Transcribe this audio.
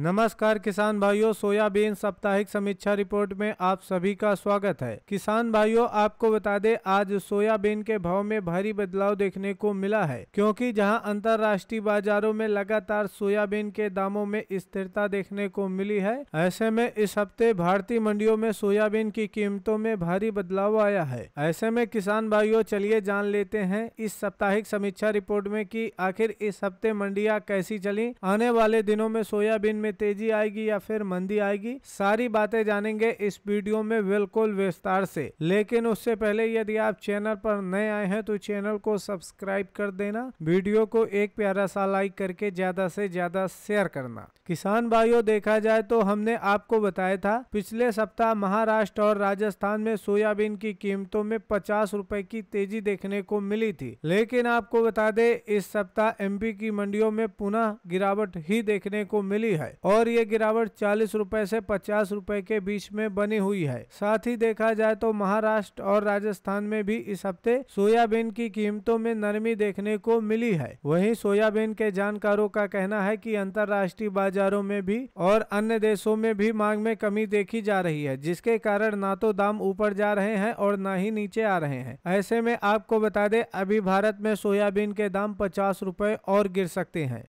नमस्कार किसान भाइयों सोयाबीन साप्ताहिक समीक्षा रिपोर्ट में आप सभी का स्वागत है किसान भाइयों आपको बता दें आज सोयाबीन के भाव में भारी बदलाव देखने को मिला है क्योंकि जहां अंतर्राष्ट्रीय बाजारों में लगातार सोयाबीन के दामों में स्थिरता देखने को मिली है ऐसे में इस हफ्ते भारतीय मंडियों में सोयाबीन की कीमतों में भारी बदलाव आया है ऐसे में किसान भाइयों चलिए जान लेते हैं इस साप्ताहिक समीक्षा रिपोर्ट में की आखिर इस हफ्ते मंडिया कैसी चली आने वाले दिनों में सोयाबीन में तेजी आएगी या फिर मंदी आएगी सारी बातें जानेंगे इस वीडियो में बिल्कुल विस्तार से लेकिन उससे पहले यदि आप चैनल पर नए आए हैं तो चैनल को सब्सक्राइब कर देना वीडियो को एक प्यारा सा लाइक करके ज्यादा से ज्यादा शेयर करना किसान भाइयों देखा जाए तो हमने आपको बताया था पिछले सप्ताह महाराष्ट्र और राजस्थान में सोयाबीन की कीमतों में पचास रूपए की तेजी देखने को मिली थी लेकिन आपको बता दे इस सप्ताह एमपी की मंडियों में पुनः गिरावट ही देखने को मिली है है और ये गिरावट चालीस रूपए ऐसी पचास रूपए के बीच में बनी हुई है साथ ही देखा जाए तो महाराष्ट्र और राजस्थान में भी इस हफ्ते सोयाबीन की कीमतों में नरमी देखने को मिली है वहीं सोयाबीन के जानकारों का कहना है कि अंतर्राष्ट्रीय बाजारों में भी और अन्य देशों में भी मांग में कमी देखी जा रही है जिसके कारण ना तो दाम ऊपर जा रहे हैं और न ही नीचे आ रहे हैं ऐसे में आपको बता दे अभी भारत में सोयाबीन के दाम पचास रूपए और गिर सकते हैं